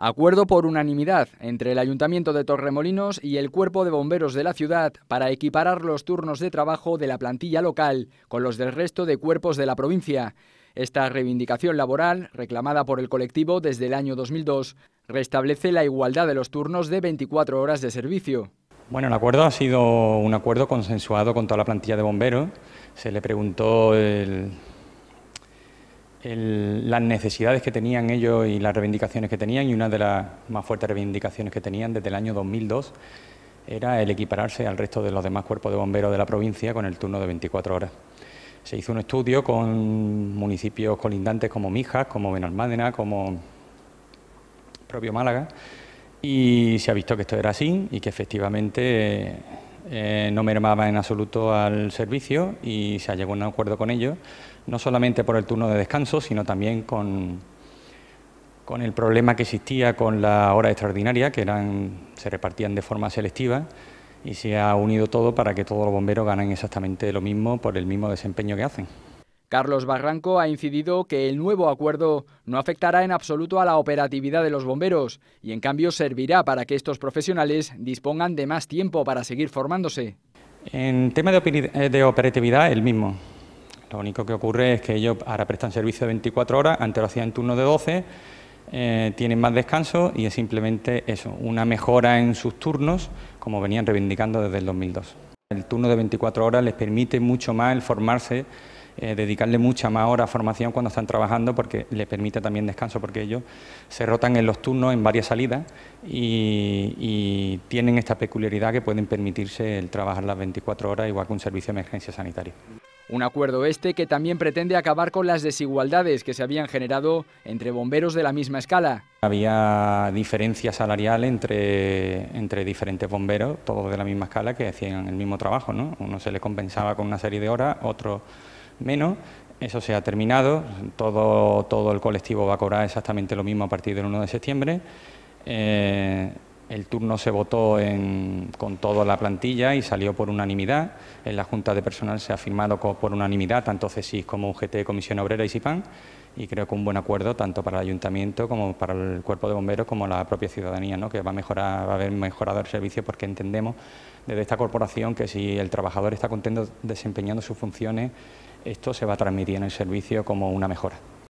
Acuerdo por unanimidad entre el Ayuntamiento de Torremolinos y el Cuerpo de Bomberos de la ciudad para equiparar los turnos de trabajo de la plantilla local con los del resto de cuerpos de la provincia. Esta reivindicación laboral, reclamada por el colectivo desde el año 2002, restablece la igualdad de los turnos de 24 horas de servicio. Bueno, el acuerdo ha sido un acuerdo consensuado con toda la plantilla de bomberos. Se le preguntó el, las necesidades que tenían ellos y las reivindicaciones que tenían, y una de las más fuertes reivindicaciones que tenían desde el año 2002 era el equipararse al resto de los demás cuerpos de bomberos de la provincia con el turno de 24 horas. Se hizo un estudio con municipios colindantes como Mijas, como Benalmádena, como propio Málaga, y se ha visto que esto era así y que efectivamente eh, no mermaba en absoluto al servicio y se ha llegado a un acuerdo con ellos, no solamente por el turno de descanso, sino también con, con el problema que existía con la hora extraordinaria, que eran, se repartían de forma selectiva, y se ha unido todo para que todos los bomberos ganen exactamente lo mismo por el mismo desempeño que hacen. Carlos Barranco ha incidido que el nuevo acuerdo no afectará en absoluto a la operatividad de los bomberos y en cambio servirá para que estos profesionales dispongan de más tiempo para seguir formándose. En tema de eh, operatividad, el mismo. Lo único que ocurre es que ellos ahora prestan servicio de 24 horas, antes lo hacían en turno de 12, eh, tienen más descanso y es simplemente eso, una mejora en sus turnos, como venían reivindicando desde el 2002. El turno de 24 horas les permite mucho más el formarse eh, dedicarle mucha más hora a formación cuando están trabajando porque le permite también descanso, porque ellos se rotan en los turnos en varias salidas y, tienen esta peculiaridad que pueden permitirse el trabajar las 24 horas igual que un servicio de emergencia sanitaria. Un acuerdo este que también pretende acabar con las desigualdades que se habían generado entre bomberos de la misma escala. Había diferencia salarial entre, entre diferentes bomberos, todos de la misma escala, que hacían el mismo trabajo. ¿no? Uno se le compensaba con una serie de horas, otro menos. Eso se ha terminado, todo, todo el colectivo va a cobrar exactamente lo mismo a partir del 1 de septiembre. Eh, el turno se votó con toda la plantilla y salió por unanimidad. En la Junta de Personal se ha firmado por unanimidad tanto CESIS como UGT, Comisión Obrera y SIPAN y creo que un buen acuerdo tanto para el Ayuntamiento como para el Cuerpo de Bomberos como la propia ciudadanía, ¿no? que va a, mejorar, va a haber mejorado el servicio porque entendemos desde esta corporación que si el trabajador está contento desempeñando sus funciones, esto se va a transmitir en el servicio como una mejora.